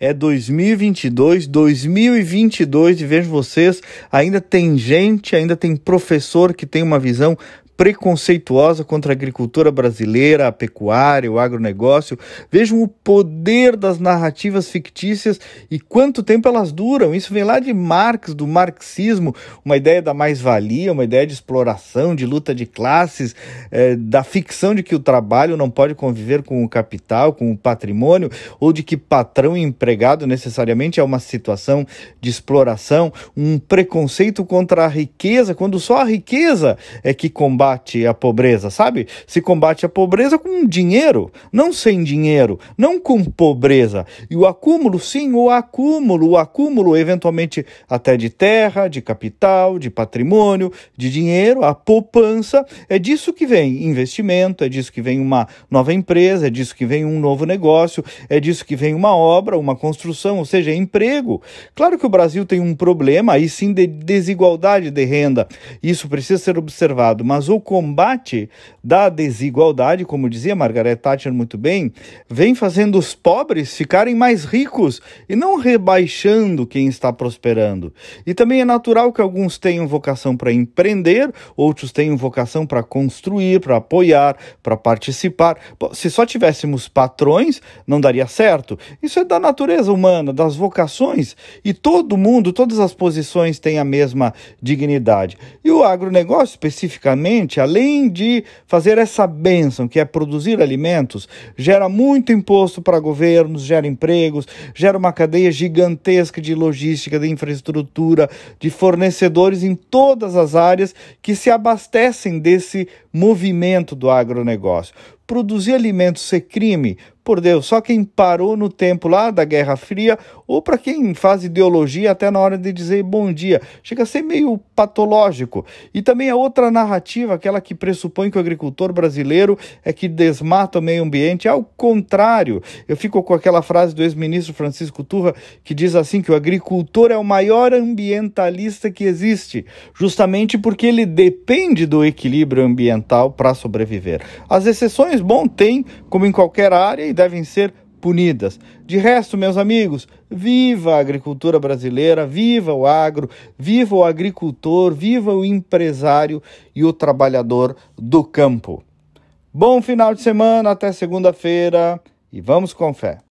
é 2022, 2022 e vejo vocês, ainda tem gente, ainda tem professor que tem uma visão preconceituosa contra a agricultura brasileira, a pecuária, o agronegócio. Vejam o poder das narrativas fictícias e quanto tempo elas duram. Isso vem lá de Marx, do marxismo, uma ideia da mais-valia, uma ideia de exploração, de luta de classes, é, da ficção de que o trabalho não pode conviver com o capital, com o patrimônio, ou de que patrão e empregado necessariamente é uma situação de exploração, um preconceito contra a riqueza, quando só a riqueza é que combate combate a pobreza, sabe? Se combate a pobreza com dinheiro, não sem dinheiro, não com pobreza. E o acúmulo, sim, o acúmulo, o acúmulo eventualmente até de terra, de capital, de patrimônio, de dinheiro, a poupança, é disso que vem investimento, é disso que vem uma nova empresa, é disso que vem um novo negócio, é disso que vem uma obra, uma construção, ou seja, é emprego. Claro que o Brasil tem um problema aí sim de desigualdade de renda. Isso precisa ser observado, mas o combate da desigualdade, como dizia Margaret Thatcher muito bem, vem fazendo os pobres ficarem mais ricos e não rebaixando quem está prosperando. E também é natural que alguns tenham vocação para empreender, outros tenham vocação para construir, para apoiar, para participar. Se só tivéssemos patrões, não daria certo. Isso é da natureza humana, das vocações, e todo mundo, todas as posições têm a mesma dignidade. E o agronegócio especificamente além de fazer essa benção, que é produzir alimentos, gera muito imposto para governos, gera empregos, gera uma cadeia gigantesca de logística, de infraestrutura, de fornecedores em todas as áreas que se abastecem desse movimento do agronegócio. Produzir alimentos ser crime? Por Deus, só quem parou no tempo lá da Guerra Fria ou para quem faz ideologia até na hora de dizer bom dia. Chega a ser meio patológico. E também a outra narrativa, aquela que pressupõe que o agricultor brasileiro é que desmata o meio ambiente. Ao contrário, eu fico com aquela frase do ex-ministro Francisco Turra que diz assim que o agricultor é o maior ambientalista que existe, justamente porque ele depende do equilíbrio ambiental para sobreviver. As exceções bom, tem como em qualquer área e devem ser punidas. De resto, meus amigos, viva a agricultura brasileira, viva o agro, viva o agricultor, viva o empresário e o trabalhador do campo. Bom final de semana, até segunda-feira e vamos com fé.